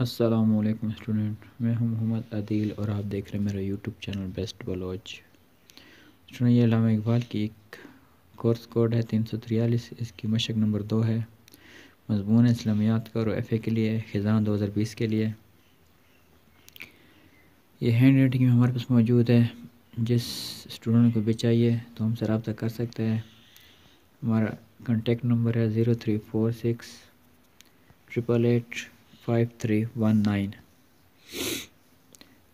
Aslam student मैं हूं मोहम्मद अदील और आप देख रहे हैं मेरा YouTube channel best Baloch student ये अलामा इकबाल की एक कोर्स कोड है तीन सौ तिरयालीस इसकी मशक नंबर दो है मजमून इस्लामियात का और एफ़ ए के लिए खिजान दो हज़ार बीस के लिए ये हैंड राइटिंग में हमारे पास मौजूद है जिस स्टूडेंट को भी चाहिए तो हमसे रब्ता कर सकते हैं हमारा कंटेक्ट नंबर है zero three four six triple eight five three one nine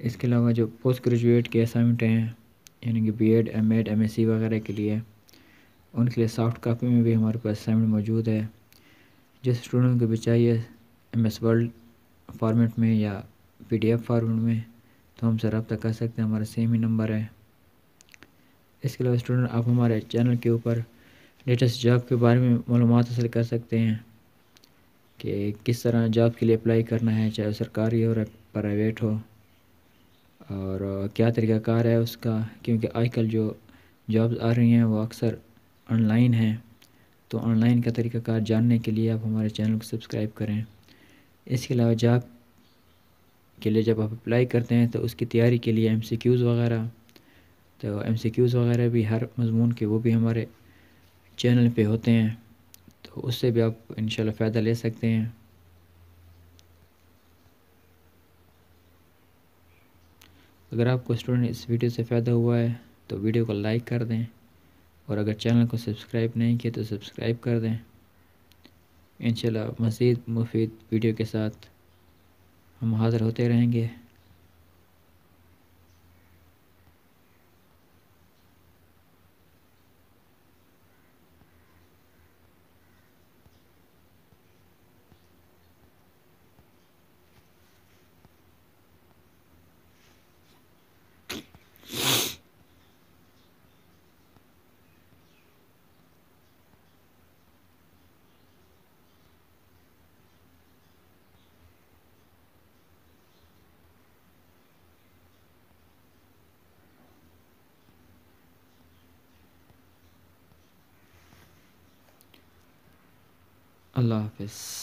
इसके अलावा जो पोस्ट ग्रेजुएट के असाइनमेंट हैं यानी कि B Ed M Ed M S C वगैरह के लिए उनके लिए सॉफ्ट कापी में भी हमारे पास असाइनमेंट मौजूद है जिस स्टूडेंट को भी चाहिए एम एस वर्ल्ड फॉर्मेट में या पी डी एफ फार्मेट में तो हमसे रब्ता कर सकते हैं हमारा सेम ही नंबर है इसके अलावा स्टूडेंट आप हमारे चैनल के ऊपर लेटेस्ट जॉब के बारे में मालूम हासिल कर सकते हैं कि किस तरह जॉब के लिए अप्लाई करना है चाहे सरकारी हो प्राइवेट हो और क्या तरीक़ाकार है उसका क्योंकि आजकल जो जॉब्स आ रही हैं वो अक्सर ऑनलाइन हैं तो ऑनलाइन का तरीक़ाकार जानने के लिए आप हमारे चैनल को सब्सक्राइब करें इसके अलावा जॉब के लिए जब आप अप्लाई करते हैं तो उसकी तैयारी के लिए एम सी क्यूज़ वगैरह तो एम सी क्यूज़ वगैरह भी हर मजमून के वो भी हमारे चैनल पे होते हैं तो उससे भी आप इंशाल्लाह फ़ायदा ले सकते हैं अगर आपको स्टूडेंट इस वीडियो से फ़ायदा हुआ है तो वीडियो को लाइक कर दें और अगर चैनल को सब्सक्राइब नहीं किया तो सब्सक्राइब कर दें इंशाल्लाह मज़ीद मुफीद वीडियो के साथ हम हाज़िर होते रहेंगे अल्लाह हाफिज़